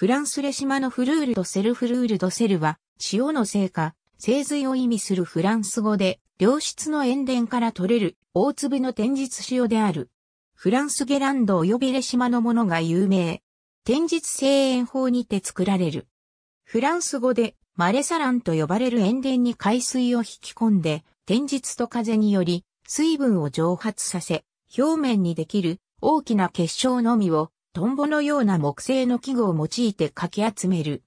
フランスレ島のフルールドセルフルールドセルは、塩のせいか、清水を意味するフランス語で、良質の塩田から取れる大粒の天日塩である。フランスゲランド及びレ島のものが有名。天日製塩法にて作られる。フランス語でマレサランと呼ばれる塩田に海水を引き込んで、天日と風により水分を蒸発させ、表面にできる大きな結晶のみをトンボのような木製の器具を用いてかき集める。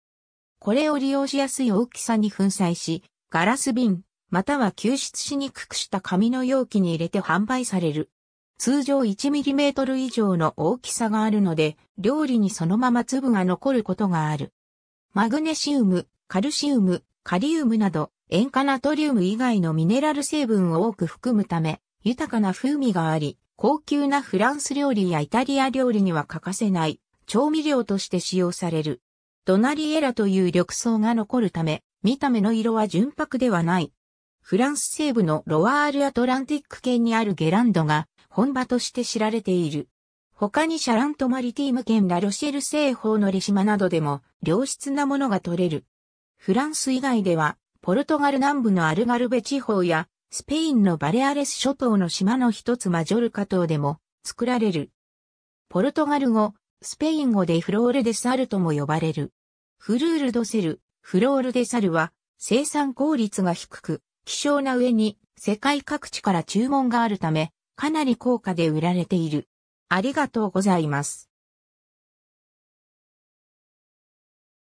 これを利用しやすい大きさに粉砕し、ガラス瓶、または吸出しにくくした紙の容器に入れて販売される。通常 1mm 以上の大きさがあるので、料理にそのまま粒が残ることがある。マグネシウム、カルシウム、カリウムなど、塩化ナトリウム以外のミネラル成分を多く含むため、豊かな風味があり、高級なフランス料理やイタリア料理には欠かせない調味料として使用される。ドナリエラという緑藻が残るため、見た目の色は純白ではない。フランス西部のロワールアトランティック圏にあるゲランドが本場として知られている。他にシャラントマリティーム県ラロシェル西方のレシマなどでも良質なものが取れる。フランス以外では、ポルトガル南部のアルガルベ地方やスペインのバレアレス諸島の島の一つマジョルカ島でも作られる。ポルトガル語、スペイン語でフロールデサルとも呼ばれる。フルールドセル、フロールデサルは生産効率が低く、希少な上に世界各地から注文があるため、かなり高価で売られている。ありがとうございます。